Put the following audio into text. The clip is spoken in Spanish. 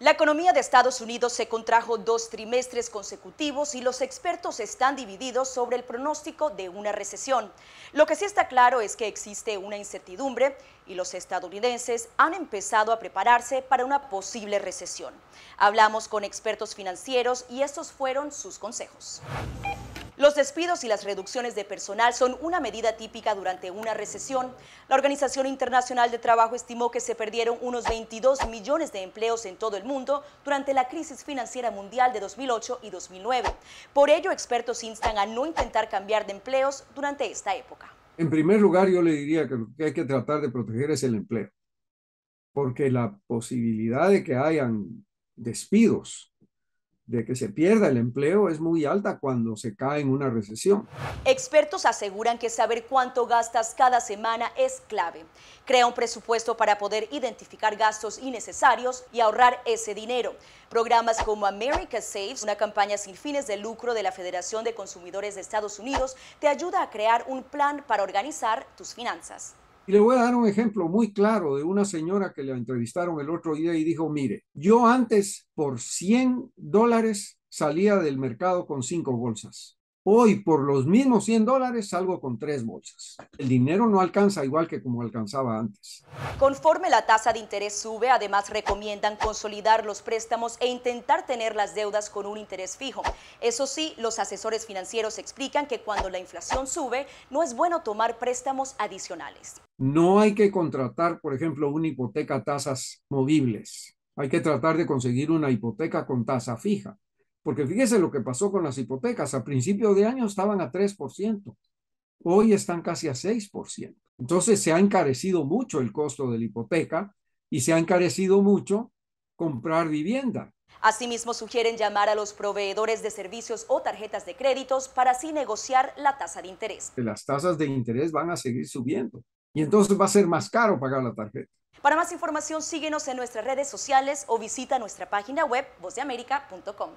La economía de Estados Unidos se contrajo dos trimestres consecutivos y los expertos están divididos sobre el pronóstico de una recesión. Lo que sí está claro es que existe una incertidumbre y los estadounidenses han empezado a prepararse para una posible recesión. Hablamos con expertos financieros y estos fueron sus consejos. Los despidos y las reducciones de personal son una medida típica durante una recesión. La Organización Internacional de Trabajo estimó que se perdieron unos 22 millones de empleos en todo el mundo durante la crisis financiera mundial de 2008 y 2009. Por ello, expertos instan a no intentar cambiar de empleos durante esta época. En primer lugar, yo le diría que lo que hay que tratar de proteger es el empleo, porque la posibilidad de que hayan despidos de que se pierda el empleo es muy alta cuando se cae en una recesión. Expertos aseguran que saber cuánto gastas cada semana es clave. Crea un presupuesto para poder identificar gastos innecesarios y ahorrar ese dinero. Programas como America Saves, una campaña sin fines de lucro de la Federación de Consumidores de Estados Unidos, te ayuda a crear un plan para organizar tus finanzas. Y le voy a dar un ejemplo muy claro de una señora que la entrevistaron el otro día y dijo, mire, yo antes por 100 dólares salía del mercado con cinco bolsas. Hoy por los mismos 100 dólares salgo con tres bolsas. El dinero no alcanza igual que como alcanzaba antes. Conforme la tasa de interés sube, además recomiendan consolidar los préstamos e intentar tener las deudas con un interés fijo. Eso sí, los asesores financieros explican que cuando la inflación sube, no es bueno tomar préstamos adicionales. No hay que contratar, por ejemplo, una hipoteca a tasas movibles. Hay que tratar de conseguir una hipoteca con tasa fija. Porque fíjese lo que pasó con las hipotecas. A principio de año estaban a 3%. Hoy están casi a 6%. Entonces se ha encarecido mucho el costo de la hipoteca y se ha encarecido mucho comprar vivienda. Asimismo, sugieren llamar a los proveedores de servicios o tarjetas de créditos para así negociar la tasa de interés. Las tasas de interés van a seguir subiendo y entonces va a ser más caro pagar la tarjeta. Para más información, síguenos en nuestras redes sociales o visita nuestra página web vozdeamerica.com.